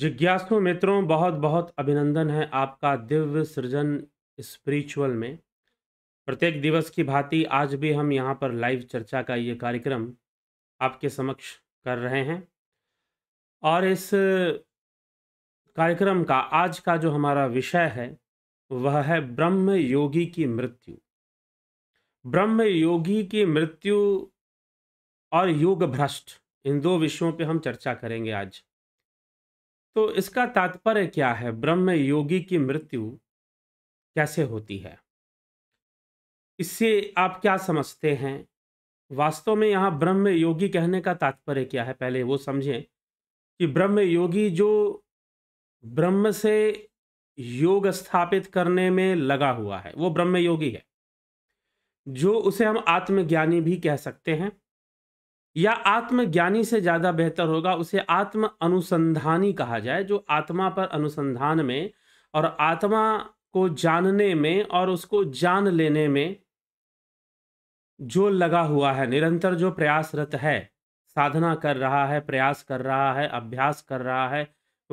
जिज्ञासु मित्रों बहुत बहुत अभिनंदन है आपका दिव्य सृजन स्पिरिचुअल में प्रत्येक दिवस की भांति आज भी हम यहाँ पर लाइव चर्चा का ये कार्यक्रम आपके समक्ष कर रहे हैं और इस कार्यक्रम का आज का जो हमारा विषय है वह है ब्रह्म योगी की मृत्यु ब्रह्म योगी की मृत्यु और योग भ्रष्ट इन दो विषयों पे हम चर्चा करेंगे आज तो इसका तात्पर्य क्या है ब्रह्म योगी की मृत्यु कैसे होती है इससे आप क्या समझते हैं वास्तव में यहाँ ब्रह्म योगी कहने का तात्पर्य क्या है पहले वो समझें कि ब्रह्म योगी जो ब्रह्म से योग स्थापित करने में लगा हुआ है वो ब्रह्म योगी है जो उसे हम आत्मज्ञानी भी कह सकते हैं या आत्मज्ञानी से ज़्यादा बेहतर होगा उसे आत्म अनुसंधानी कहा जाए जो आत्मा पर अनुसंधान में और आत्मा को जानने में और उसको जान लेने में जो लगा हुआ है निरंतर जो प्रयासरत है साधना कर रहा है प्रयास कर रहा है अभ्यास कर रहा है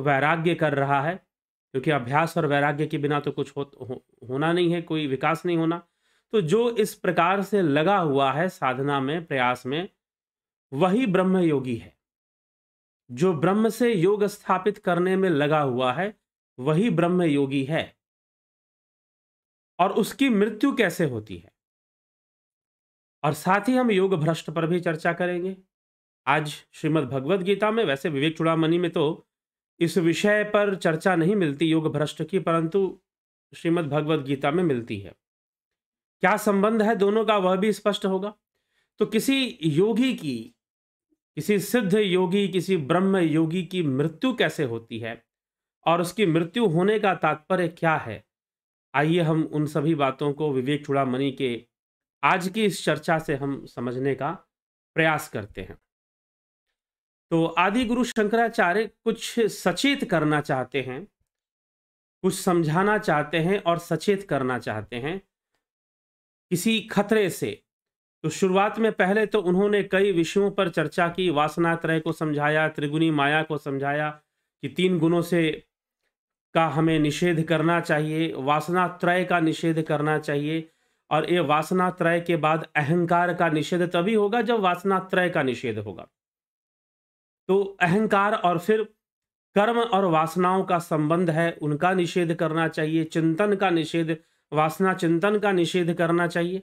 वैराग्य कर रहा है क्योंकि अभ्यास और वैराग्य के बिना तो कुछ हो, हो, होना नहीं है कोई विकास नहीं होना तो जो इस प्रकार से लगा हुआ है साधना में प्रयास में वही ब्रह्म योगी है जो ब्रह्म से योग स्थापित करने में लगा हुआ है वही ब्रह्म योगी है और उसकी मृत्यु कैसे होती है और साथ ही हम योग भ्रष्ट पर भी चर्चा करेंगे आज श्रीमद् भगवद गीता में वैसे विवेक चुड़ामी में तो इस विषय पर चर्चा नहीं मिलती योग भ्रष्ट की परंतु श्रीमद् भगवद गीता में मिलती है क्या संबंध है दोनों का वह भी स्पष्ट होगा तो किसी योगी की किसी सिद्ध योगी किसी ब्रह्म योगी की मृत्यु कैसे होती है और उसकी मृत्यु होने का तात्पर्य क्या है आइए हम उन सभी बातों को विवेक चूड़ामणि के आज की इस चर्चा से हम समझने का प्रयास करते हैं तो आदि गुरु शंकराचार्य कुछ सचेत करना चाहते हैं कुछ समझाना चाहते हैं और सचेत करना चाहते हैं किसी खतरे से तो शुरुआत में पहले तो उन्होंने कई विषयों पर चर्चा की वासनात्रय को समझाया त्रिगुणी माया को समझाया कि तीन गुणों से का हमें निषेध करना चाहिए वासनात्रय का निषेध करना चाहिए और ये वासनात्रय के बाद अहंकार का निषेध तभी होगा जब त्रय का निषेध होगा तो अहंकार और फिर कर्म और वासनाओं का संबंध है उनका निषेध करना चाहिए चिंतन का निषेध वासना चिंतन का निषेध करना चाहिए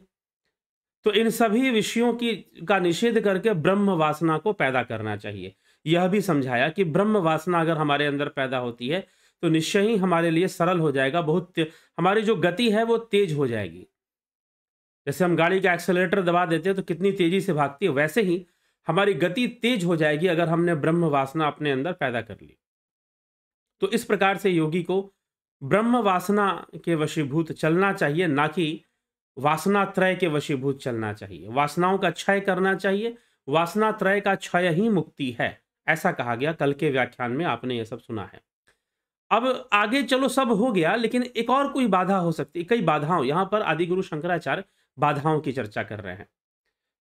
तो इन सभी विषयों की का निषेध करके ब्रह्म वासना को पैदा करना चाहिए यह भी समझाया कि ब्रह्म वासना अगर हमारे अंदर पैदा होती है तो निश्चय ही हमारे लिए सरल हो जाएगा बहुत हमारी जो गति है वो तेज हो जाएगी जैसे हम गाड़ी का एक्सेलेटर दबा देते हैं तो कितनी तेजी से भागती है वैसे ही हमारी गति तेज हो जाएगी अगर हमने ब्रह्म वासना अपने अंदर पैदा कर ली तो इस प्रकार से योगी को ब्रह्म वासना के वशीभूत चलना चाहिए ना कि वासना त्रय के वशीभूत चलना चाहिए वासनाओं का क्षय करना चाहिए वासना त्रय का क्षय ही मुक्ति है ऐसा कहा गया कल के व्याख्यान में आपने ये सब सुना है अब आगे चलो सब हो गया लेकिन एक और कोई बाधा हो सकती है कई बाधाओं यहाँ पर आदिगुरु शंकराचार्य बाधाओं की चर्चा कर रहे हैं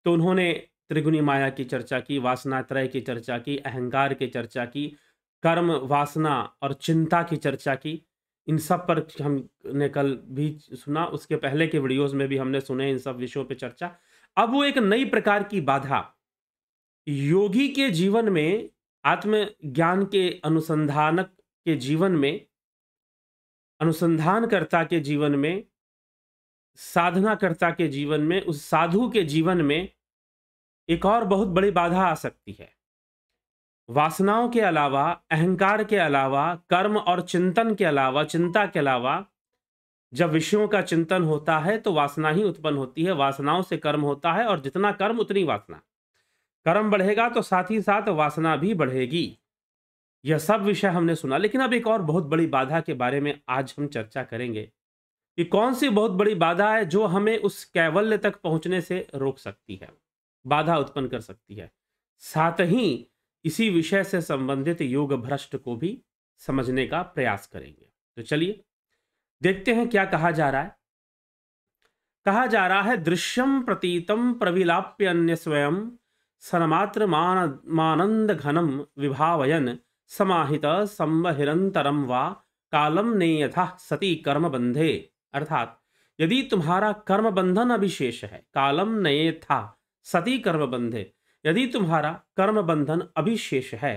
तो उन्होंने त्रिगुणी माया की चर्चा की वासना त्रय की चर्चा की अहंकार की चर्चा की कर्म वासना और चिंता की चर्चा की इन सब पर हमने कल भी सुना उसके पहले के वीडियोस में भी हमने सुने इन सब विषयों पे चर्चा अब वो एक नई प्रकार की बाधा योगी के जीवन में आत्मज्ञान के अनुसंधानक के जीवन में अनुसंधानकर्ता के जीवन में साधनाकर्ता के जीवन में उस साधु के जीवन में एक और बहुत बड़ी बाधा आ सकती है वासनाओं के अलावा अहंकार के अलावा कर्म और चिंतन के अलावा चिंता के अलावा जब विषयों का चिंतन होता है तो वासना ही उत्पन्न होती है वासनाओं से कर्म होता है और जितना कर्म उतनी वासना कर्म बढ़ेगा तो साथ ही साथ वासना भी बढ़ेगी यह सब विषय हमने सुना लेकिन अब एक और बहुत बड़ी बाधा के बारे में आज हम चर्चा करेंगे कि कौन सी बहुत बड़ी बाधा है जो हमें उस कैवल्य तक पहुंचने से रोक सकती है बाधा उत्पन्न कर सकती है साथ ही इसी विषय से संबंधित योग भ्रष्ट को भी समझने का प्रयास करेंगे तो चलिए देखते हैं क्या कहा जा रहा है कहा जा रहा है दृश्यम प्रतीतम प्रविलाप्य अन्य स्वयं सनमात्र मान मानंद घनम विभावयन समाहित संबहिरंतरम वा कालम ने यथा सती कर्म बंधे अर्थात यदि तुम्हारा कर्म बंधन अभिशेष है कालम नये था सती कर्म बंधे यदि तुम्हारा कर्म बंधन अभी शेष है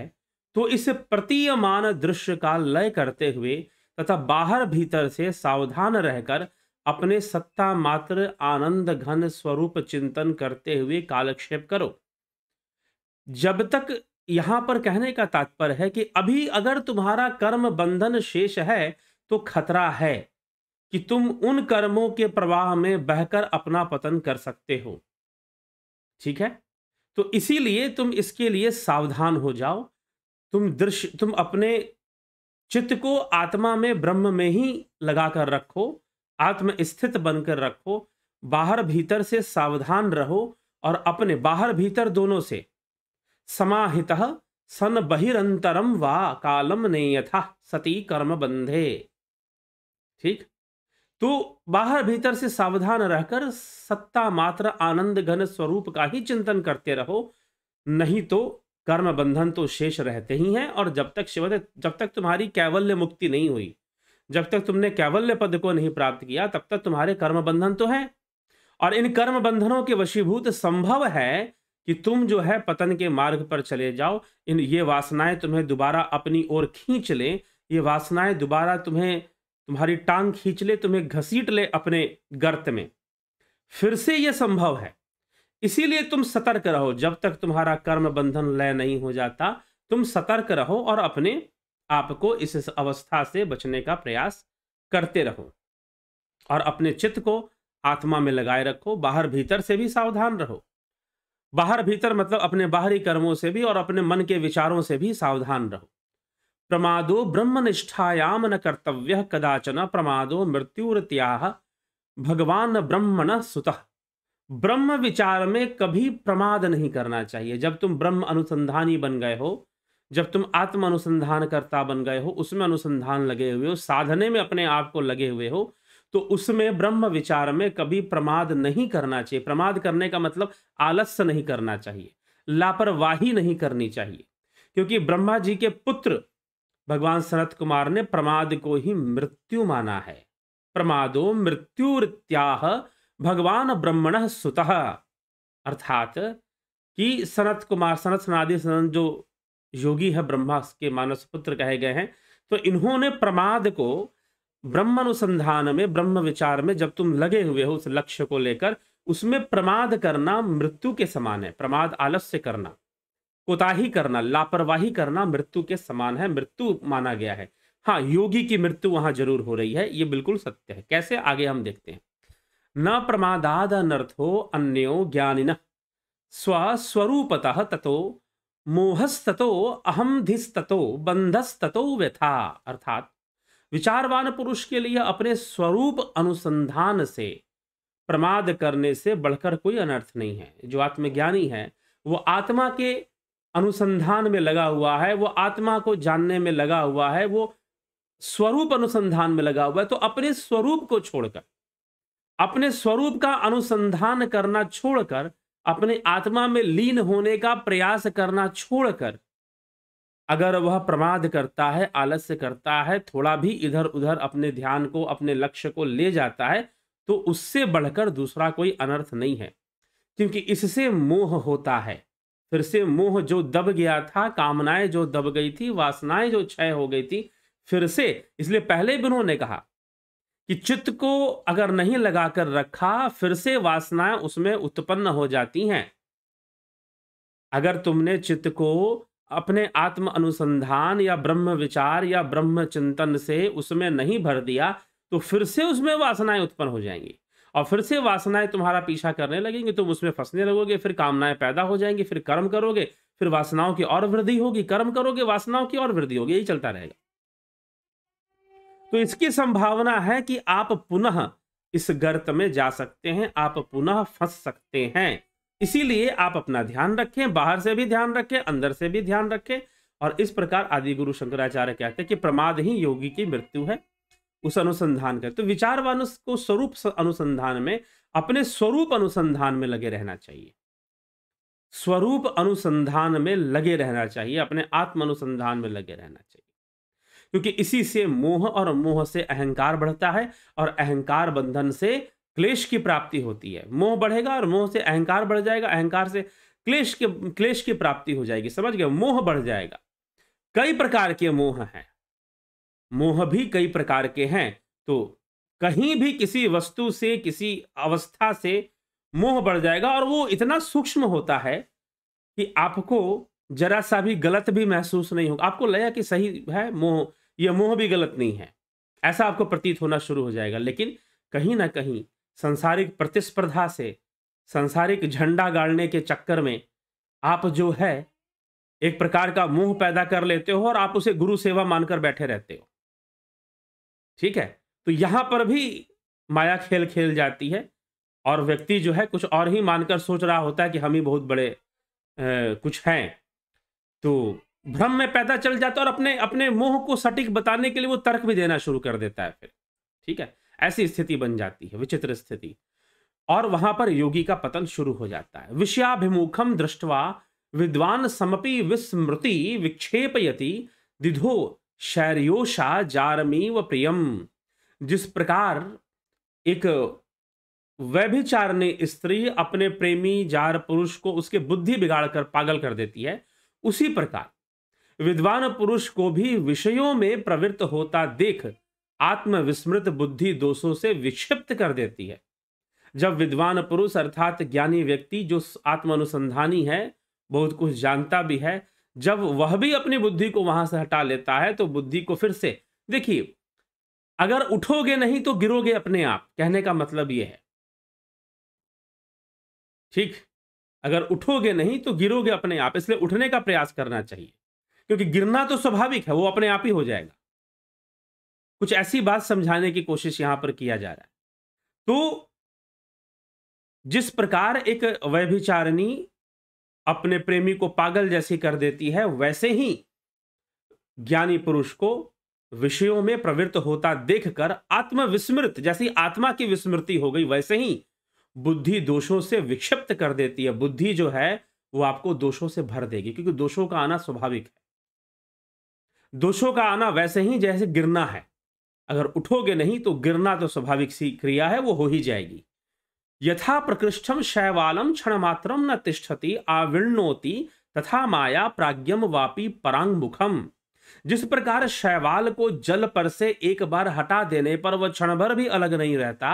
तो इस प्रतीयमान दृश्य का लय करते हुए तथा बाहर भीतर से सावधान रहकर अपने सत्ता मात्र आनंद घन स्वरूप चिंतन करते हुए कालक्षेप करो जब तक यहां पर कहने का तात्पर्य है कि अभी अगर तुम्हारा कर्म बंधन शेष है तो खतरा है कि तुम उन कर्मों के प्रवाह में बहकर अपना पतन कर सकते हो ठीक है तो इसीलिए तुम इसके लिए सावधान हो जाओ तुम दृश्य तुम अपने चित्त को आत्मा में ब्रह्म में ही लगा कर रखो आत्म स्थित बनकर रखो बाहर भीतर से सावधान रहो और अपने बाहर भीतर दोनों से समाहित सन बहिरंतरम वा कालम ने यथा सती कर्म बंधे ठीक तो बाहर भीतर से सावधान रहकर सत्ता मात्र आनंद घन स्वरूप का ही चिंतन करते रहो नहीं तो कर्म बंधन तो शेष रहते ही हैं और जब तक शिव जब तक तुम्हारी कैवल्य मुक्ति नहीं हुई जब तक तुमने कैवल्य पद को नहीं प्राप्त किया तब तक तुम्हारे कर्म बंधन तो हैं और इन कर्म बंधनों के वशीभूत संभव है कि तुम जो है पतन के मार्ग पर चले जाओ इन ये वासनाएं तुम्हें दोबारा अपनी ओर खींच लें ये वासनाएं दोबारा तुम्हें तुम्हारी टांग खींच ले तुम्हें घसीट ले अपने गर्त में फिर से यह संभव है इसीलिए तुम सतर्क रहो जब तक तुम्हारा कर्म बंधन लय नहीं हो जाता तुम सतर्क रहो और अपने आप को इस अवस्था से बचने का प्रयास करते रहो और अपने चित्त को आत्मा में लगाए रखो बाहर भीतर से भी सावधान रहो बाहर भीतर मतलब अपने बाहरी कर्मों से भी और अपने मन के विचारों से भी सावधान रहो प्रमादो ब्रह्मनिष्ठायाम न कर्तव्य कदाचन प्रमादो मृत्युरत्या भगवान ब्रह्मण सुतः ब्रह्म विचार में कभी प्रमाद नहीं करना चाहिए जब तुम ब्रह्म अनुसंधानी बन गए हो जब तुम आत्म अनुसंधान करता बन गए हो उसमें अनुसंधान लगे हुए हो साधने में अपने आप को लगे हुए हो तो उसमें ब्रह्म विचार में कभी प्रमाद नहीं करना चाहिए प्रमाद करने का मतलब आलस्य नहीं करना चाहिए लापरवाही नहीं करनी चाहिए क्योंकि ब्रह्मा जी के पुत्र भगवान शरत कुमार ने प्रमाद को ही मृत्यु माना है प्रमादो मृत्यु भगवान ब्रह्मण सुतः अर्थात कि सनत कुमार सनत सनादि सनत जो योगी है ब्रह्मा के मानस पुत्र कहे गए हैं तो इन्होंने प्रमाद को ब्रह्म अनुसंधान में ब्रह्म विचार में जब तुम लगे हुए हो उस लक्ष्य को लेकर उसमें प्रमाद करना मृत्यु के समान है प्रमाद आलस्य करना कोताही करना लापरवाही करना मृत्यु के समान है मृत्यु माना गया है हाँ योगी की मृत्यु वहां जरूर हो रही है ये बिल्कुल सत्य है कैसे आगे हम देखते हैं न प्रमादाद अनर्थो अन्यो ज्ञानिन स्वस्वरूपतः ततो मोहस्ततो अहमधिस्तो बंधस्ततो व्यथा अर्थात विचारवान पुरुष के लिए अपने स्वरूप अनुसंधान से प्रमाद करने से बढ़कर कोई अनर्थ नहीं है जो आत्मज्ञानी है वो आत्मा के अनुसंधान में लगा हुआ है वो आत्मा को जानने में लगा हुआ है वो स्वरूप अनुसंधान में लगा हुआ है तो अपने स्वरूप को छोड़कर अपने स्वरूप का अनुसंधान करना छोड़कर अपने आत्मा में लीन होने का प्रयास करना छोड़कर अगर वह प्रमाद करता है आलस्य करता है थोड़ा भी इधर उधर अपने ध्यान को अपने लक्ष्य को ले जाता है तो उससे बढ़कर दूसरा कोई अनर्थ नहीं है क्योंकि इससे मोह होता है फिर से मोह जो दब गया था कामनाएं जो दब गई थी वासनाएं जो क्षय हो गई थी फिर से इसलिए पहले भी उन्होंने कहा कि चित्त को अगर नहीं लगाकर रखा फिर से वासनाएं उसमें उत्पन्न हो जाती हैं अगर तुमने चित्त को अपने आत्म अनुसंधान या ब्रह्म विचार या ब्रह्म चिंतन से उसमें नहीं भर दिया तो फिर से उसमें वासनाएं उत्पन्न हो जाएंगी और फिर से वासनाएं तुम्हारा पीछा करने लगेंगी तुम उसमें फंसने लगोगे फिर कामनाएं पैदा हो जाएंगी फिर कर्म करोगे फिर वासनाओं की और वृद्धि होगी कर्म करोगे वासनाओं की और वृद्धि होगी यही चलता रहेगा तो इसकी संभावना है कि आप पुनः इस गर्त में जा सकते हैं आप पुनः फंस सकते हैं इसीलिए आप अपना ध्यान रखें बाहर से भी ध्यान रखें अंदर से भी ध्यान रखें और इस प्रकार आदि गुरु शंकराचार्य कहते हैं कि प्रमाद ही योगी की मृत्यु है उस अनुसंधान कर तो विचारवान को स्वरूप अनुसंधान में अपने स्वरूप अनुसंधान में लगे रहना चाहिए स्वरूप अनुसंधान में लगे रहना चाहिए अपने आत्म अनुसंधान में लगे रहना चाहिए क्योंकि इसी से मोह और मोह से अहंकार बढ़ता है और अहंकार बंधन से क्लेश की प्राप्ति होती है मोह बढ़ेगा और मोह से अहंकार बढ़ जाएगा अहंकार से क्लेश के क्लेश की प्राप्ति हो जाएगी समझ गए मोह बढ़ जाएगा कई प्रकार के मोह हैं मोह भी कई प्रकार के हैं तो कहीं भी किसी वस्तु से किसी अवस्था से मोह बढ़ जाएगा और वो इतना सूक्ष्म होता है कि आपको जरा सा भी गलत भी महसूस नहीं होगा आपको लगे कि सही है मोह यह मोह भी गलत नहीं है ऐसा आपको प्रतीत होना शुरू हो जाएगा लेकिन कहीं ना कहीं संसारिक प्रतिस्पर्धा से संसारिक झंडा गाड़ने के चक्कर में आप जो है एक प्रकार का मोह पैदा कर लेते हो और आप उसे गुरु सेवा मानकर बैठे रहते हो ठीक है तो यहाँ पर भी माया खेल खेल जाती है और व्यक्ति जो है कुछ और ही मानकर सोच रहा होता है कि हम ही बहुत बड़े आ, कुछ हैं तो भ्रम में पैदा चल जाता है और अपने अपने मोह को सटीक बताने के लिए वो तर्क भी देना शुरू कर देता है फिर ठीक है ऐसी स्थिति बन जाती है विचित्र स्थिति और वहां पर योगी का पतन शुरू हो जाता है विषयाभिमुखम दृष्टवा विद्वान समपि विस्मृति विक्षेपयति दिधो शैर्योषा जारमीव प्रियम जिस प्रकार एक व्यभिचारणी स्त्री अपने प्रेमी जार पुरुष को उसके बुद्धि बिगाड़कर पागल कर देती है उसी प्रकार विद्वान पुरुष को भी विषयों में प्रवृत्त होता देख आत्मविस्मृत बुद्धि दोषों से विक्षिप्त कर देती है जब विद्वान पुरुष अर्थात ज्ञानी व्यक्ति जो आत्मानुसंधानी है बहुत कुछ जानता भी है जब वह भी अपनी बुद्धि को वहां से हटा लेता है तो बुद्धि को फिर से देखिए अगर उठोगे नहीं तो गिरोगे अपने आप कहने का मतलब यह है ठीक अगर उठोगे नहीं तो गिरोगे अपने आप इसलिए उठने का प्रयास करना चाहिए क्योंकि गिरना तो स्वाभाविक है वो अपने आप ही हो जाएगा कुछ ऐसी बात समझाने की कोशिश यहां पर किया जा रहा है तो जिस प्रकार एक व्यभिचारिणी अपने प्रेमी को पागल जैसी कर देती है वैसे ही ज्ञानी पुरुष को विषयों में प्रवृत्त होता देखकर आत्मविस्मृत जैसी आत्मा की विस्मृति हो गई वैसे ही बुद्धि दोषों से विक्षिप्त कर देती है बुद्धि जो है वो आपको दोषों से भर देगी क्योंकि दोषों का आना स्वाभाविक है दोषों का आना वैसे ही जैसे गिरना है अगर उठोगे नहीं तो गिरना तो स्वाभाविक सी क्रिया है वो हो ही जाएगी यथा प्रकृष्ठम शैवालम क्षणमात्रम न तिष्ठति आविर्णोति तथा माया प्राज्ञम वापी परांगमुखम जिस प्रकार शैवाल को जल पर से एक बार हटा देने पर वह क्षण भर भी अलग नहीं रहता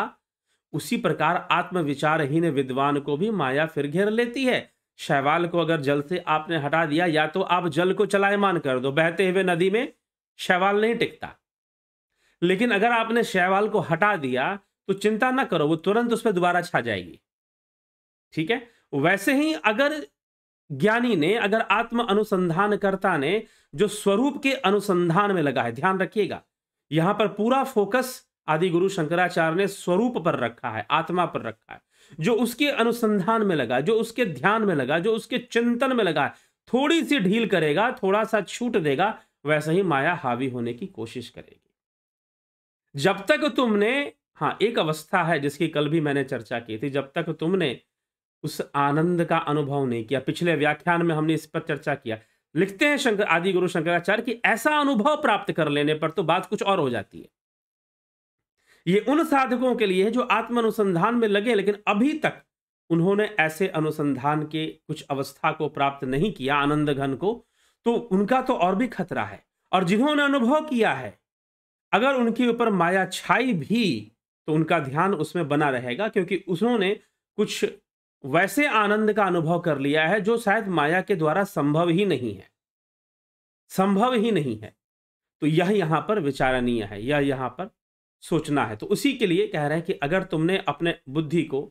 उसी प्रकार आत्मविचारहीन विद्वान को भी माया फिर घेर लेती है शैवाल को अगर जल से आपने हटा दिया या तो आप जल को चलायमान कर दो बहते हुए नदी में शैवाल नहीं टिकता लेकिन अगर आपने शैवाल को हटा दिया तो चिंता ना करो वो तुरंत उस पर दोबारा छा जाएगी ठीक है वैसे ही अगर ज्ञानी ने अगर आत्म अनुसंधानकर्ता ने जो स्वरूप के अनुसंधान में लगा है ध्यान रखिएगा यहां पर पूरा फोकस आदि गुरु शंकराचार्य ने स्वरूप पर रखा है आत्मा पर रखा है जो उसके अनुसंधान में लगा जो उसके ध्यान में लगा जो उसके चिंतन में लगा थोड़ी सी ढील करेगा थोड़ा सा छूट देगा वैसे ही माया हावी होने की कोशिश करेगी जब तक तुमने हाँ एक अवस्था है जिसकी कल भी मैंने चर्चा की थी जब तक तुमने उस आनंद का अनुभव नहीं किया पिछले व्याख्यान में हमने इस पर चर्चा किया लिखते हैं शंकर आदि गुरु शंकराचार्य कि ऐसा अनुभव प्राप्त कर लेने पर तो बात कुछ और हो जाती है ये उन साधकों के लिए है जो आत्म अनुसंधान में लगे लेकिन अभी तक उन्होंने ऐसे अनुसंधान के कुछ अवस्था को प्राप्त नहीं किया आनंद घन को तो उनका तो और भी खतरा है और जिन्होंने अनुभव किया है अगर उनके ऊपर माया छाई भी तो उनका ध्यान उसमें बना रहेगा क्योंकि उन्होंने कुछ वैसे आनंद का अनुभव कर लिया है जो शायद माया के द्वारा संभव ही नहीं है संभव ही नहीं है तो यह यहाँ पर विचारणीय है यह यहाँ पर सोचना है तो उसी के लिए कह रहे हैं कि अगर तुमने अपने बुद्धि को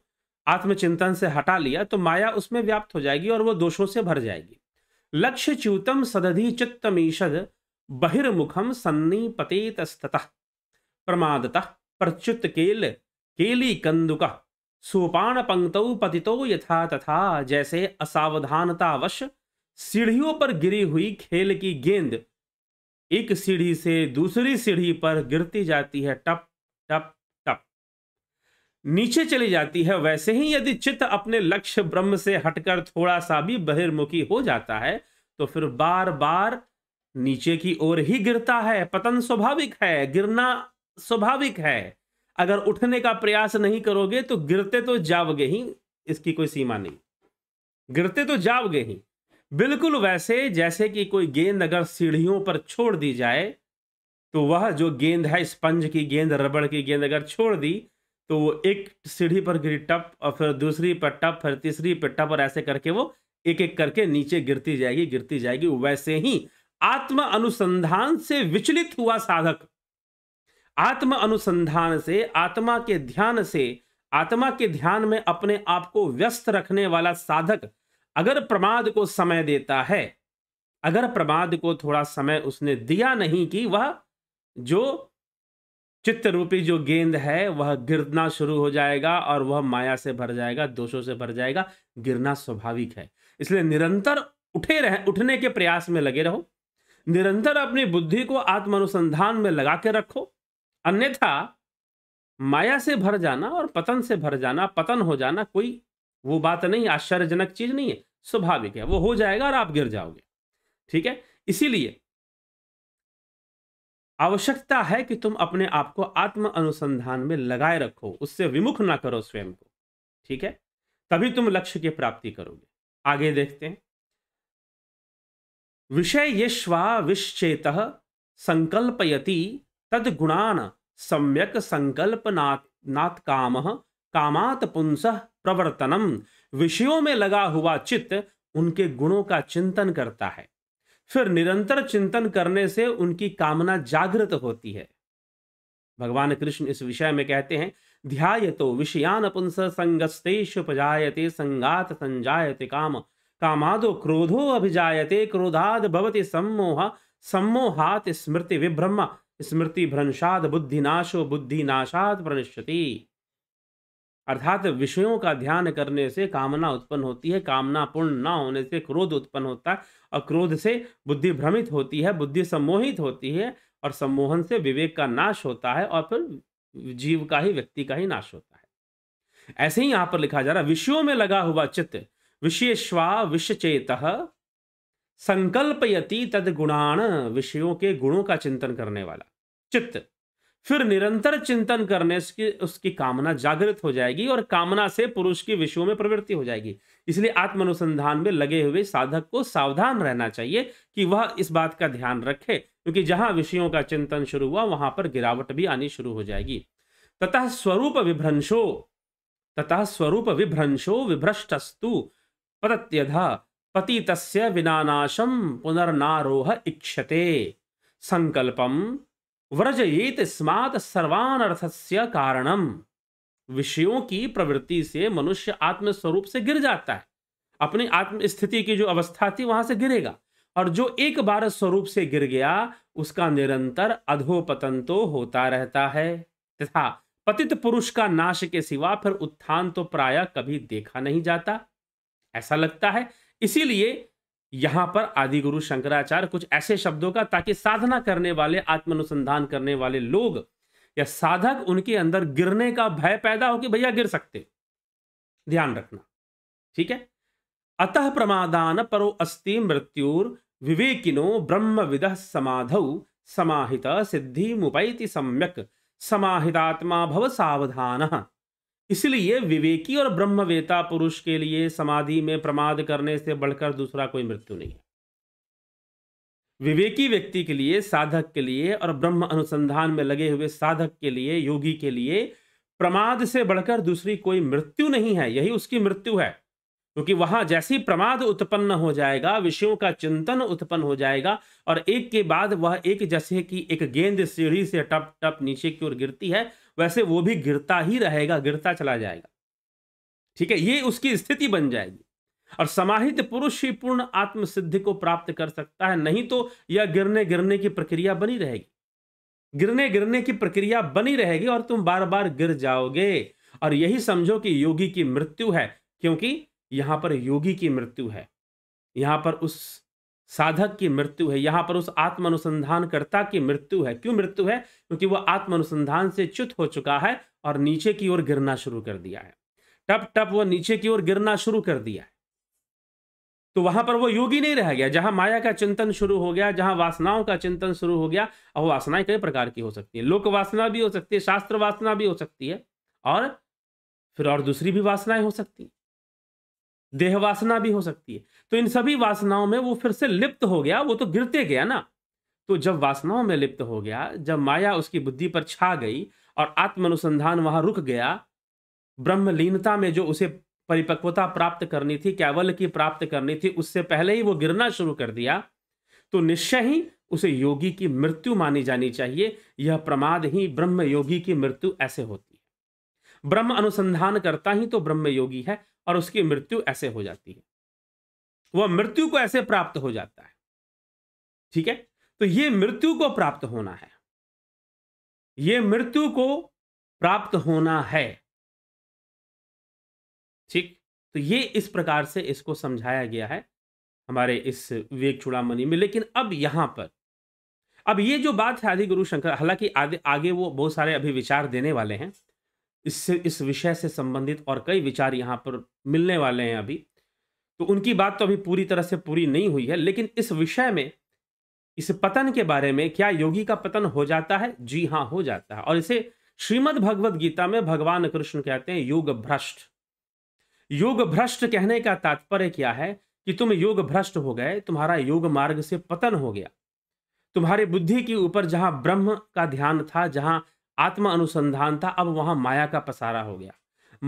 आत्मचिंतन से हटा लिया तो माया उसमें व्याप्त हो जाएगी और वो दोषों से भर जाएगी लक्ष्य च्यूतम सदधि चित्तमीषद बहिर्मुखम सन्निपतेत प्रमादतः प्रच्युत केल केली कंदुका सोपान पंक्तौ पतितो यथा तथा जैसे असावधानतावश सीढ़ियों पर गिरी हुई खेल की गेंद एक सीढ़ी से दूसरी सीढ़ी पर गिरती जाती है टप टप टप नीचे चली जाती है वैसे ही यदि चित्त अपने लक्ष्य ब्रह्म से हटकर थोड़ा सा भी बहिर्मुखी हो जाता है तो फिर बार बार नीचे की ओर ही गिरता है पतन स्वाभाविक है गिरना स्वाभाविक है अगर उठने का प्रयास नहीं करोगे तो गिरते तो जाओगे ही इसकी कोई सीमा नहीं गिरते तो जाओगे ही बिल्कुल वैसे जैसे कि कोई गेंद अगर सीढ़ियों पर छोड़ दी जाए तो वह जो गेंद है स्पंज की गेंद रबड़ की गेंद अगर छोड़ दी तो वो एक सीढ़ी पर गिरी टप और फिर दूसरी पर टप फिर तीसरी पर टप और ऐसे करके वो एक एक करके नीचे गिरती जाएगी गिरती जाएगी वैसे ही आत्म अनुसंधान से विचलित हुआ साधक आत्म अनुसंधान से आत्मा के ध्यान से आत्मा के ध्यान में अपने आप को व्यस्त रखने वाला साधक अगर प्रमाद को समय देता है अगर प्रमाद को थोड़ा समय उसने दिया नहीं कि वह जो चित्त रूपी जो गेंद है वह गिरना शुरू हो जाएगा और वह माया से भर जाएगा दोषों से भर जाएगा गिरना स्वाभाविक है इसलिए निरंतर उठे रह उठने के प्रयास में लगे रहो निरंतर अपनी बुद्धि को आत्म अनुसंधान में लगा के रखो अन्यथा माया से भर जाना और पतन से भर जाना पतन हो जाना कोई वो बात नहीं आश्चर्यजनक चीज नहीं है स्वाभाविक है वो हो जाएगा और आप गिर जाओगे ठीक है इसीलिए आवश्यकता है कि तुम अपने आप को आत्म अनुसंधान में लगाए रखो उससे विमुख ना करो स्वयं को ठीक है तभी तुम लक्ष्य की प्राप्ति करोगे आगे देखते हैं विषय यश्वा विश्चेत संकल्पयती तद्गुणान सम्यक संकल्पना नात काम कामात प्रवर्तन प्रवर्तनम विषयों में लगा हुआ चित्त उनके गुणों का चिंतन करता है फिर निरंतर चिंतन करने से उनकी कामना जागृत होती है भगवान कृष्ण इस विषय में कहते हैं ध्याय तो विषयान पुंस संगस्ते शुपजाते संगात संजायते काम कामादो क्रोधो अभिजायते क्रोधाद भवति सम्मोह सम्मोहात स्मृति विभ्रम स्मृति भ्रंशाद बुद्धिनाशो बुद्धिनाशाद प्रणश्यति अर्थात विषयों का ध्यान करने से कामना उत्पन्न होती है कामना पूर्ण ना होने से क्रोध उत्पन्न होता है और क्रोध से बुद्धि भ्रमित होती है बुद्धि सम्मोहित होती है और सम्मोहन से विवेक का नाश होता है और फिर जीव का ही व्यक्ति का ही नाश होता है ऐसे ही यहाँ पर लिखा जा रहा है विषयों में लगा हुआ चित्त विषयश्वा विषचेत संकल्पयति तद गुणान विषयों के गुणों का चिंतन करने वाला चित्त फिर निरंतर चिंतन करने से उसकी कामना जागृत हो जाएगी और कामना से पुरुष की विषयों में प्रवृत्ति हो जाएगी इसलिए अनुसंधान में लगे हुए साधक को सावधान रहना चाहिए कि वह इस बात का ध्यान रखे क्योंकि जहां विषयों का चिंतन शुरू हुआ वहां पर गिरावट भी आनी शुरू हो जाएगी तथा स्वरूप विभ्रंशो तथा स्वरूप विभ्रंशो विभ्रष्टस्तु पतत्यधा पतितस्य विनानाशम पुनर्नारोह इक्षते संकल्पम व्रजयेत स्मात सर्वानर्थस्य कारणम विषयों की प्रवृत्ति से मनुष्य आत्मस्वरूप से गिर जाता है अपनी आत्म स्थिति की जो अवस्था थी वहां से गिरेगा और जो एक बार स्वरूप से गिर गया उसका निरंतर अधोपतन तो होता रहता है तथा पतित पुरुष का नाश के सिवा फिर उत्थान तो प्राय कभी देखा नहीं जाता ऐसा लगता है इसीलिए यहां पर आदि गुरु शंकराचार्य कुछ ऐसे शब्दों का ताकि साधना करने वाले आत्म अनुसंधान करने वाले लोग या साधक उनके अंदर गिरने का भय पैदा हो कि भैया गिर सकते ध्यान रखना ठीक है अतः प्रमादान परो अस्ति मृत्युर विवेकिनो ब्रह्म विद समाध समाहित सिद्धि मुपैति सम्यक समाहितात्मा भव सावधान इसलिए विवेकी और ब्रह्मवेता पुरुष के लिए समाधि में प्रमाद करने से बढ़कर दूसरा कोई मृत्यु नहीं है विवेकी व्यक्ति के लिए साधक के लिए और ब्रह्म अनुसंधान में लगे हुए साधक के लिए योगी के लिए प्रमाद से बढ़कर दूसरी कोई मृत्यु नहीं है यही उसकी मृत्यु है क्योंकि तो वहां जैसी प्रमाद उत्पन्न हो जाएगा विषयों का चिंतन उत्पन्न हो जाएगा और एक के बाद वह एक जैसे कि एक गेंद सीढ़ी से टप टप नीचे की ओर गिरती है वैसे वो भी गिरता ही रहेगा गिरता चला जाएगा ठीक है ये उसकी स्थिति बन जाएगी और समाहित पुरुष ही पूर्ण आत्म सिद्धि को प्राप्त कर सकता है नहीं तो यह गिरने गिरने की प्रक्रिया बनी रहेगी गिरने गिरने की प्रक्रिया बनी रहेगी और तुम बार बार गिर जाओगे और यही समझो कि योगी की मृत्यु है क्योंकि यहां पर योगी की मृत्यु है यहां पर उस साधक की मृत्यु है यहाँ पर उस आत्म अनुसंधानकर्ता की मृत्यु है क्यों मृत्यु है क्योंकि वह आत्म अनुसंधान से च्युत हो चुका है और नीचे की ओर गिरना शुरू कर दिया है टप टप वह नीचे की ओर गिरना शुरू कर दिया है तो वहां पर वो योगी नहीं रह गया जहां माया का चिंतन शुरू हो गया जहां वासनाओं का चिंतन शुरू हो गया और वासनाएं कई प्रकार की हो सकती है लोक वासना भी हो सकती है शास्त्र वासना भी हो सकती है और फिर और दूसरी भी वासनाएं हो सकती हैं देह वासना भी हो सकती है तो इन सभी वासनाओं में वो फिर से लिप्त हो गया वो तो गिरते गया ना तो जब वासनाओं में लिप्त हो गया जब माया उसकी बुद्धि पर छा गई और आत्म अनुसंधान वहां रुक गया ब्रह्मलीनता में जो उसे परिपक्वता प्राप्त करनी थी कैवल की प्राप्त करनी थी उससे पहले ही वो गिरना शुरू कर दिया तो निश्चय ही उसे योगी की मृत्यु मानी जानी चाहिए यह प्रमाद ही ब्रह्म योगी की मृत्यु ऐसे होती ब्रह्म अनुसंधान करता ही तो ब्रह्म योगी है और उसकी मृत्यु ऐसे हो जाती है वह मृत्यु को ऐसे प्राप्त हो जाता है ठीक है तो ये मृत्यु को प्राप्त होना है ये मृत्यु को प्राप्त होना है ठीक तो ये इस प्रकार से इसको समझाया गया है हमारे इस विवेक चुड़ामणि में लेकिन अब यहां पर अब ये जो बात है आदि गुरु शंकर हालांकि आगे वो बहुत सारे अभी विचार देने वाले हैं इससे इस विषय से संबंधित और कई विचार यहाँ पर मिलने वाले हैं अभी तो उनकी बात तो अभी पूरी तरह से पूरी नहीं हुई है लेकिन इस विषय में इस पतन के बारे में क्या योगी का पतन हो जाता है जी हाँ हो जाता है और इसे श्रीमद भगवत गीता में भगवान कृष्ण कहते हैं योग भ्रष्ट योग भ्रष्ट कहने का तात्पर्य क्या है कि तुम योग भ्रष्ट हो गए तुम्हारा योग मार्ग से पतन हो गया तुम्हारी बुद्धि के ऊपर जहां ब्रह्म का ध्यान था जहां आत्मा अनुसंधान था अब वहाँ माया का पसारा हो गया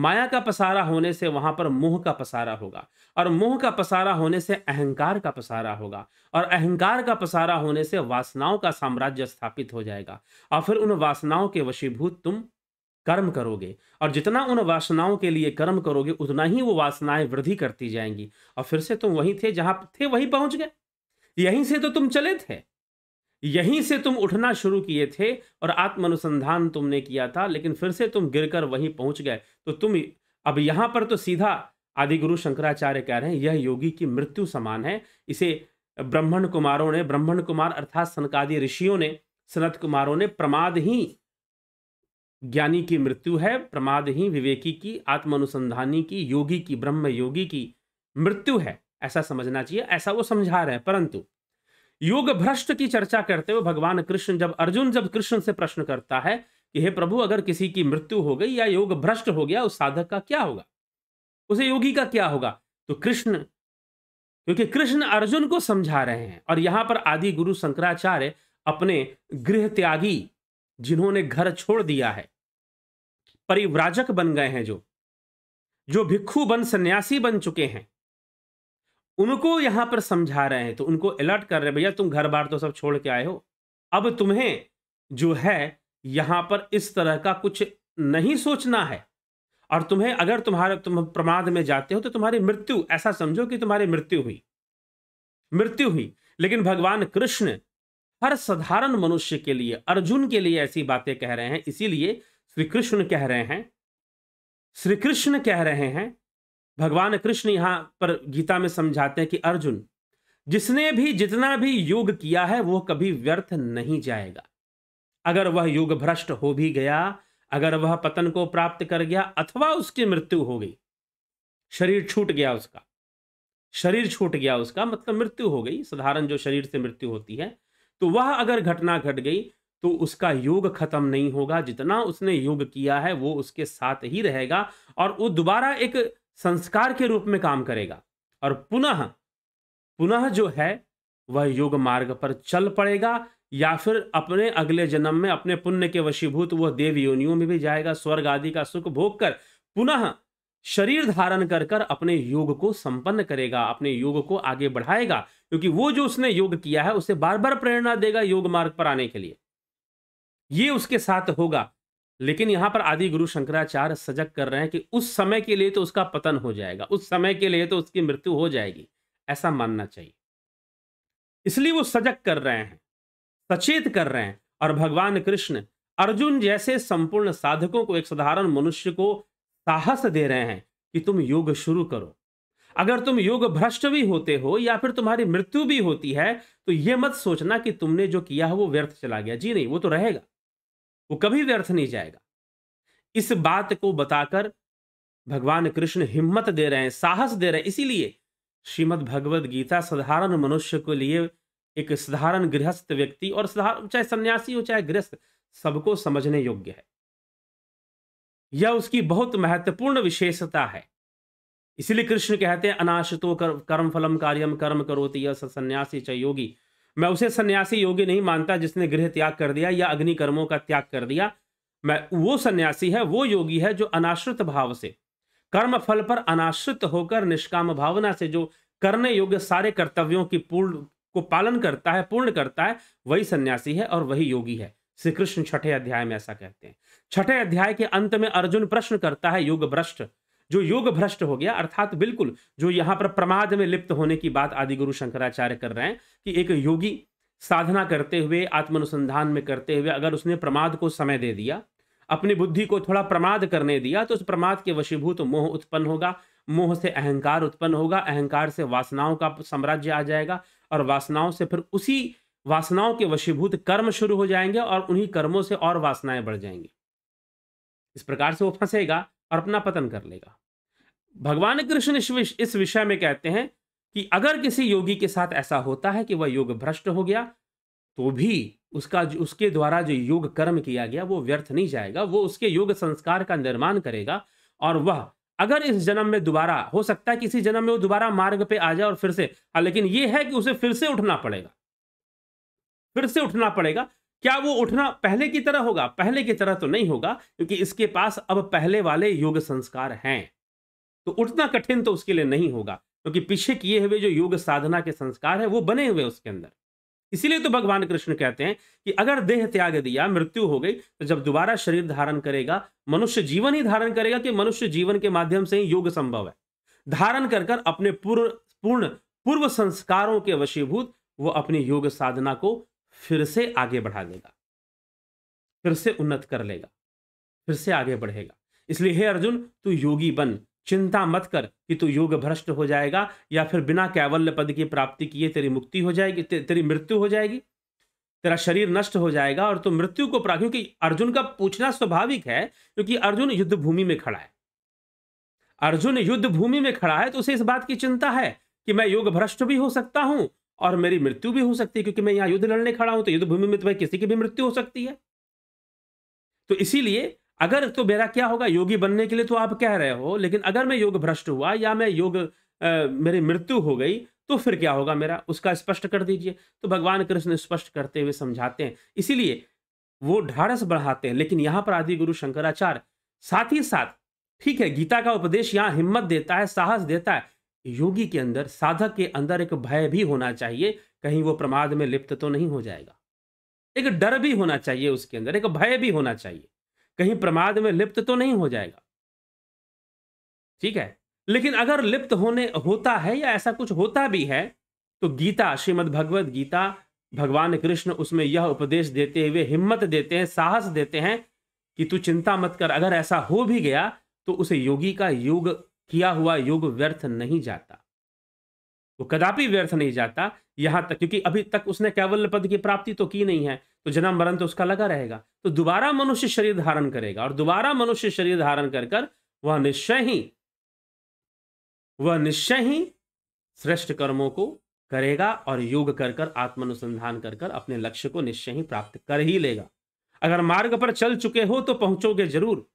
माया का पसारा होने से वहां पर मुंह का पसारा होगा और मोह का पसारा होने से अहंकार का पसारा होगा और अहंकार का पसारा होने से वासनाओं का साम्राज्य स्थापित हो जाएगा और फिर उन वासनाओं के वशीभूत तुम कर्म करोगे और जितना उन वासनाओं के लिए कर्म करोगे उतना ही वो वासनाएं वृद्धि करती जाएंगी और फिर से तुम वहीं थे जहां थे वहीं पहुंच गए यहीं से तो तुम चले थे यहीं से तुम उठना शुरू किए थे और आत्म अनुसंधान तुमने किया था लेकिन फिर से तुम गिरकर वहीं पहुंच गए तो तुम अब यहाँ पर तो सीधा आदि गुरु शंकराचार्य कह रहे हैं यह योगी की मृत्यु समान है इसे ब्राह्मण कुमारों ने ब्राह्मण कुमार अर्थात सनकादि ऋषियों ने सनत कुमारों ने प्रमाद ही ज्ञानी की मृत्यु है प्रमाद ही विवेकी की आत्म अनुसंधानी की योगी की ब्रह्म योगी की मृत्यु है ऐसा समझना चाहिए ऐसा वो समझा रहे हैं परंतु योग भ्रष्ट की चर्चा करते हुए भगवान कृष्ण जब अर्जुन जब कृष्ण से प्रश्न करता है कि हे प्रभु अगर किसी की मृत्यु हो गई या योग भ्रष्ट हो गया उस साधक का क्या होगा उसे योगी का क्या होगा तो कृष्ण क्योंकि कृष्ण अर्जुन को समझा रहे हैं और यहां पर आदि गुरु शंकराचार्य अपने गृह त्यागी जिन्होंने घर छोड़ दिया है परिव्राजक बन गए हैं जो जो भिक्षु बन सन्यासी बन चुके हैं उनको यहाँ पर समझा रहे हैं तो उनको अलर्ट कर रहे हैं भैया तुम घर बार तो सब छोड़ के आए हो अब तुम्हें जो है यहाँ पर इस तरह का कुछ नहीं सोचना है और तुम्हें अगर तुम्हारे तुम प्रमाद में जाते हो तो तुम्हारी मृत्यु ऐसा समझो कि तुम्हारी मृत्यु हुई मृत्यु हुई लेकिन भगवान कृष्ण हर साधारण मनुष्य के लिए अर्जुन के लिए ऐसी बातें कह रहे हैं इसीलिए श्री कृष्ण कह रहे हैं श्री कृष्ण कह रहे हैं भगवान कृष्ण यहाँ पर गीता में समझाते हैं कि अर्जुन जिसने भी जितना भी योग किया है वह कभी व्यर्थ नहीं जाएगा अगर वह योग भ्रष्ट हो भी गया अगर वह पतन को प्राप्त कर गया अथवा उसकी मृत्यु हो गई शरीर छूट गया उसका शरीर छूट गया उसका मतलब मृत्यु हो गई साधारण जो शरीर से मृत्यु होती है तो वह अगर घटना घट गई तो उसका योग खत्म नहीं होगा जितना उसने योग किया है वो उसके साथ ही रहेगा और वो दोबारा एक संस्कार के रूप में काम करेगा और पुनः पुनः जो है वह योग मार्ग पर चल पड़ेगा या फिर अपने अगले जन्म में अपने पुण्य के वशीभूत वह देव योनियों में भी जाएगा स्वर्ग आदि का सुख भोग कर पुनः शरीर धारण कर कर अपने योग को संपन्न करेगा अपने योग को आगे बढ़ाएगा क्योंकि वो जो उसने योग किया है उसे बार बार प्रेरणा देगा योग मार्ग पर आने के लिए ये उसके साथ होगा लेकिन यहाँ पर आदि गुरु शंकराचार्य सजग कर रहे हैं कि उस समय के लिए तो उसका पतन हो जाएगा उस समय के लिए तो उसकी मृत्यु हो जाएगी ऐसा मानना चाहिए इसलिए वो सजग कर रहे हैं सचेत कर रहे हैं और भगवान कृष्ण अर्जुन जैसे संपूर्ण साधकों को एक साधारण मनुष्य को साहस दे रहे हैं कि तुम योग शुरू करो अगर तुम योग भ्रष्ट भी होते हो या फिर तुम्हारी मृत्यु भी होती है तो यह मत सोचना कि तुमने जो किया है वो व्यर्थ चला गया जी नहीं वो तो रहेगा वो कभी व्यर्थ नहीं जाएगा इस बात को बताकर भगवान कृष्ण हिम्मत दे रहे हैं साहस दे रहे हैं इसीलिए श्रीमद भगवद गीता साधारण मनुष्य के लिए एक साधारण गृहस्थ व्यक्ति और साधारण चाहे सन्यासी हो चाहे गृहस्थ सबको समझने योग्य है यह उसकी बहुत महत्वपूर्ण विशेषता है इसलिए कृष्ण कहते हैं अनाशितो कर, कर्म फलम कार्यम कर्म करोति यह सन्यासी चाहे योगी मैं उसे सन्यासी योगी नहीं मानता जिसने गृह त्याग कर दिया या अग्नि कर्मों का त्याग कर दिया मैं वो सन्यासी है वो योगी है जो अनाश्रित भाव से कर्म फल पर अनाश्रित होकर निष्काम भावना से जो करने योग्य सारे कर्तव्यों की पूर्ण को पालन करता है पूर्ण करता है वही सन्यासी है और वही योगी है श्री कृष्ण छठे अध्याय में ऐसा कहते हैं छठे अध्याय के अंत में अर्जुन प्रश्न करता है योग भ्रष्ट जो योग भ्रष्ट हो गया अर्थात बिल्कुल जो यहाँ पर प्रमाद में लिप्त होने की बात आदि गुरु शंकराचार्य कर रहे हैं कि एक योगी साधना करते हुए अनुसंधान में करते हुए अगर उसने प्रमाद को समय दे दिया अपनी बुद्धि को थोड़ा प्रमाद करने दिया तो उस प्रमाद के वशीभूत तो मोह उत्पन्न होगा मोह से अहंकार उत्पन्न होगा अहंकार से वासनाओं का साम्राज्य आ जाएगा और वासनाओं से फिर उसी वासनाओं के वशीभूत कर्म शुरू हो जाएंगे और उन्हीं कर्मों से और वासनाएं बढ़ जाएंगी इस प्रकार से वो फंसेगा और अपना पतन कर लेगा भगवान कृष्ण इस विषय में कहते हैं कि अगर किसी योगी के साथ ऐसा होता है कि वह योग भ्रष्ट हो गया तो भी उसका उसके द्वारा जो योग कर्म किया गया वो व्यर्थ नहीं जाएगा वो उसके योग संस्कार का निर्माण करेगा और वह अगर इस जन्म में दोबारा हो सकता है किसी जन्म में वो दोबारा मार्ग पे आ जाए और फिर से लेकिन ये है कि उसे फिर से उठना पड़ेगा फिर से उठना पड़ेगा क्या वो उठना पहले की तरह होगा पहले की तरह तो नहीं होगा क्योंकि इसके पास अब पहले वाले योग संस्कार हैं तो उठना कठिन तो उसके लिए नहीं होगा क्योंकि पीछे किए हुए जो योग साधना के संस्कार है वो बने हुए उसके अंदर इसीलिए तो भगवान कृष्ण कहते हैं कि अगर देह त्याग दिया मृत्यु हो गई तो जब दोबारा शरीर धारण करेगा मनुष्य जीवन ही धारण करेगा कि मनुष्य जीवन के माध्यम से ही योग संभव है धारण कर कर अपने पूर्व पूर्ण पूर्व संस्कारों के वशीभूत वो अपनी योग साधना को फिर से आगे बढ़ा देगा फिर से उन्नत कर लेगा फिर से आगे बढ़ेगा इसलिए हे अर्जुन तू योगी बन चिंता मत कर कि तू योग भ्रष्ट हो जाएगा या फिर बिना कैवल्य पद की प्राप्ति किए तेरी मुक्ति हो जाएगी ते, तेरी मृत्यु हो जाएगी तेरा शरीर नष्ट हो जाएगा और तू मृत्यु को प्राप्त क्योंकि अर्जुन का पूछना स्वाभाविक है क्योंकि अर्जुन युद्ध भूमि में खड़ा है अर्जुन युद्ध भूमि में खड़ा है तो उसे इस बात की चिंता है कि मैं योग भ्रष्ट भी हो सकता हूं और मेरी मृत्यु भी हो सकती है क्योंकि मैं यहाँ युद्ध लड़ने खड़ा हूं तो युद्ध भूमि में तो भाई किसी की भी मृत्यु हो सकती है तो इसीलिए अगर तो मेरा क्या होगा योगी बनने के लिए तो आप कह रहे हो लेकिन अगर मैं योग भ्रष्ट हुआ या मैं योग आ, मेरी मृत्यु हो गई तो फिर क्या होगा मेरा उसका स्पष्ट कर दीजिए तो भगवान कृष्ण स्पष्ट करते हुए समझाते हैं इसीलिए वो ढाड़स बढ़ाते हैं लेकिन यहाँ पर आदि गुरु शंकराचार्य साथ ही साथ ठीक है गीता का उपदेश यहाँ हिम्मत देता है साहस देता है योगी के अंदर साधक के अंदर एक भय भी होना चाहिए कहीं वो प्रमाद में लिप्त तो नहीं हो जाएगा एक डर भी होना चाहिए उसके अंदर एक भय भी होना चाहिए कहीं प्रमाद में लिप्त तो नहीं हो जाएगा ठीक है लेकिन अगर लिप्त होने होता है या ऐसा कुछ होता भी है तो गीता श्रीमद भगवत गीता भगवान कृष्ण उसमें यह उपदेश देते हुए हिम्मत देते हैं साहस देते हैं कि तू चिंता मत कर अगर ऐसा हो भी गया तो उसे योगी का योग किया हुआ योग व्यर्थ नहीं जाता वो कदापि व्यर्थ नहीं जाता यहां तक क्योंकि अभी तक उसने कैवल्य पद की प्राप्ति तो की नहीं है तो जन्म मरण तो उसका लगा रहेगा तो दोबारा मनुष्य शरीर धारण करेगा और दोबारा मनुष्य शरीर धारण कर कर वह निश्चय ही वह निश्चय ही श्रेष्ठ कर्मों को करेगा और योग कर कर आत्मानुसंधान कर कर अपने लक्ष्य को निश्चय ही प्राप्त कर ही लेगा अगर मार्ग पर चल चुके हो तो पहुंचोगे जरूर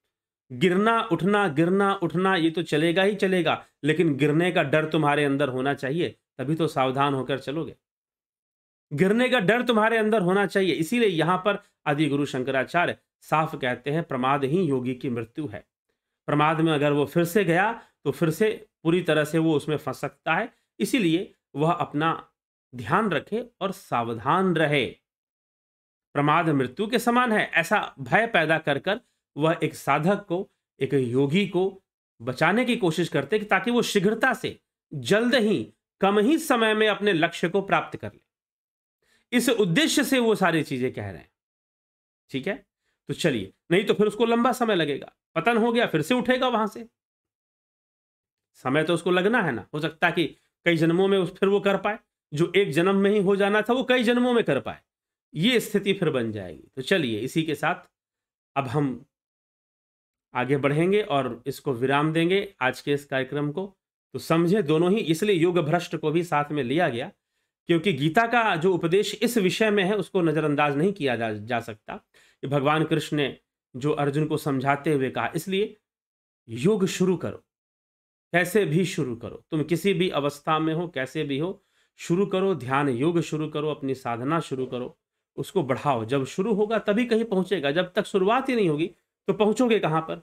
गिरना उठना गिरना उठना ये तो चलेगा ही चलेगा लेकिन गिरने का डर तुम्हारे अंदर होना चाहिए तभी तो सावधान होकर चलोगे गिरने का डर तुम्हारे अंदर होना चाहिए इसीलिए यहां पर आदि गुरु शंकराचार्य साफ कहते हैं प्रमाद ही योगी की मृत्यु है प्रमाद में अगर वो फिर से गया तो फिर से पूरी तरह से वो उसमें फंस सकता है इसीलिए वह अपना ध्यान रखे और सावधान रहे प्रमाद मृत्यु के समान है ऐसा भय पैदा कर कर वह एक साधक को एक योगी को बचाने की कोशिश करते ताकि वो शीघ्रता से जल्द ही कम ही समय में अपने लक्ष्य को प्राप्त कर ले इस उद्देश्य से वो सारी चीजें कह रहे हैं ठीक है तो चलिए नहीं तो फिर उसको लंबा समय लगेगा पतन हो गया फिर से उठेगा वहां से समय तो उसको लगना है ना हो सकता है कि कई जन्मों में फिर वो कर पाए जो एक जन्म में ही हो जाना था वो कई जन्मों में कर पाए ये स्थिति फिर बन जाएगी तो चलिए इसी के साथ अब हम आगे बढ़ेंगे और इसको विराम देंगे आज के इस कार्यक्रम को तो समझे दोनों ही इसलिए योग भ्रष्ट को भी साथ में लिया गया क्योंकि गीता का जो उपदेश इस विषय में है उसको नज़रअंदाज नहीं किया जा, जा सकता कि भगवान कृष्ण ने जो अर्जुन को समझाते हुए कहा इसलिए योग शुरू करो कैसे भी शुरू करो तुम किसी भी अवस्था में हो कैसे भी हो शुरू करो ध्यान योग शुरू करो अपनी साधना शुरू करो उसको बढ़ाओ जब शुरू होगा तभी कहीं पहुंचेगा जब तक शुरुआत ही नहीं होगी तो पहुंचोगे कहाँ पर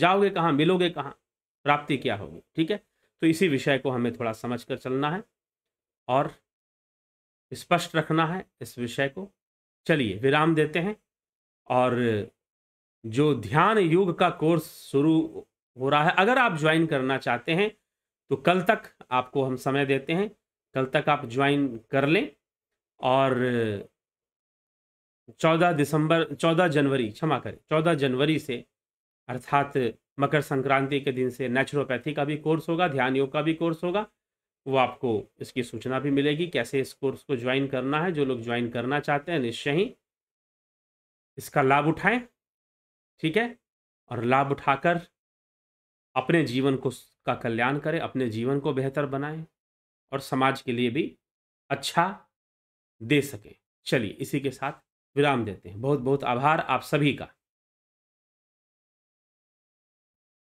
जाओगे कहाँ मिलोगे कहाँ प्राप्ति क्या होगी ठीक है तो इसी विषय को हमें थोड़ा समझ कर चलना है और स्पष्ट रखना है इस विषय को चलिए विराम देते हैं और जो ध्यान योग का कोर्स शुरू हो रहा है अगर आप ज्वाइन करना चाहते हैं तो कल तक आपको हम समय देते हैं कल तक आप ज्वाइन कर लें और चौदह दिसंबर चौदह जनवरी क्षमा करें चौदह जनवरी से अर्थात मकर संक्रांति के दिन से नेचुरोपैथी का भी कोर्स होगा ध्यान योग का भी कोर्स होगा वो आपको इसकी सूचना भी मिलेगी कैसे इस कोर्स को ज्वाइन करना है जो लोग ज्वाइन करना चाहते हैं निश्चय ही इसका लाभ उठाएं ठीक है और लाभ उठाकर अपने जीवन को का कल्याण करें अपने जीवन को बेहतर बनाएं और समाज के लिए भी अच्छा दे सकें चलिए इसी के साथ विराम देते हैं बहुत बहुत आभार आप सभी का